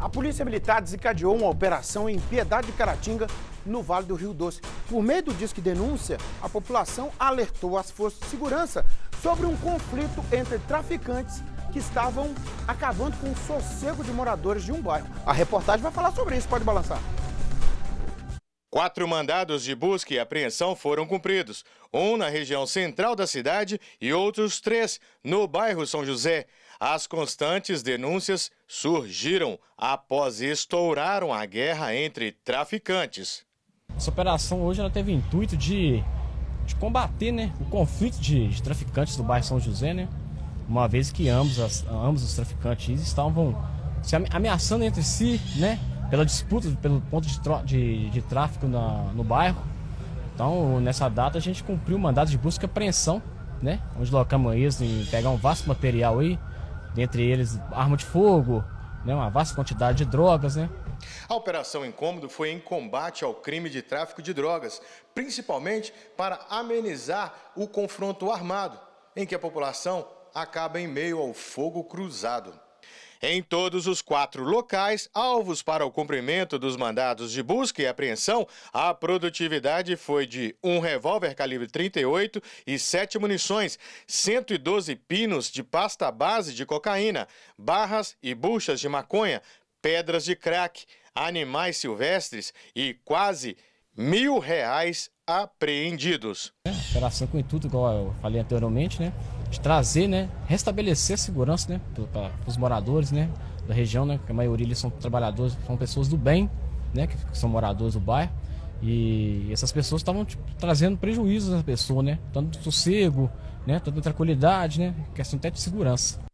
A Polícia Militar desencadeou uma operação em Piedade de Caratinga, no Vale do Rio Doce. Por meio do disque denúncia, a população alertou as forças de segurança sobre um conflito entre traficantes que estavam acabando com o sossego de moradores de um bairro. A reportagem vai falar sobre isso, pode balançar. Quatro mandados de busca e apreensão foram cumpridos, um na região central da cidade e outros três no bairro São José. As constantes denúncias surgiram após estouraram a guerra entre traficantes. Essa operação hoje ela teve o intuito de, de combater né, o conflito de, de, traficantes do bairro São José, né? uma vez que ambos, as, ambos os traficantes estavam se ameaçando entre si, né? pela disputa, pelo ponto de, de, de tráfico na, no bairro. Então, nessa data, a gente cumpriu o mandado de busca e apreensão, né? Onde locamos isso em pegar um vasto material aí, dentre eles arma de fogo, né? uma vasta quantidade de drogas, né? A Operação Incômodo foi em combate ao crime de tráfico de drogas, principalmente para amenizar o confronto armado, em que a população acaba em meio ao fogo cruzado. Em todos os quatro locais, alvos para o cumprimento dos mandados de busca e apreensão, a produtividade foi de um revólver calibre 38 e sete munições, 112 pinos de pasta base de cocaína, barras e buchas de maconha, pedras de crack, animais silvestres e quase mil reais apreendidos. operação com o intuito, igual eu falei anteriormente, né? De trazer, né? Restabelecer a segurança, né? Para os moradores, né? Da região, né? Que a maioria eles são trabalhadores, são pessoas do bem, né? Que são moradores do bairro. E essas pessoas estavam tipo, trazendo prejuízo à pessoa, né? Tanto do sossego, né? Tanto da tranquilidade, né? Questão até de segurança.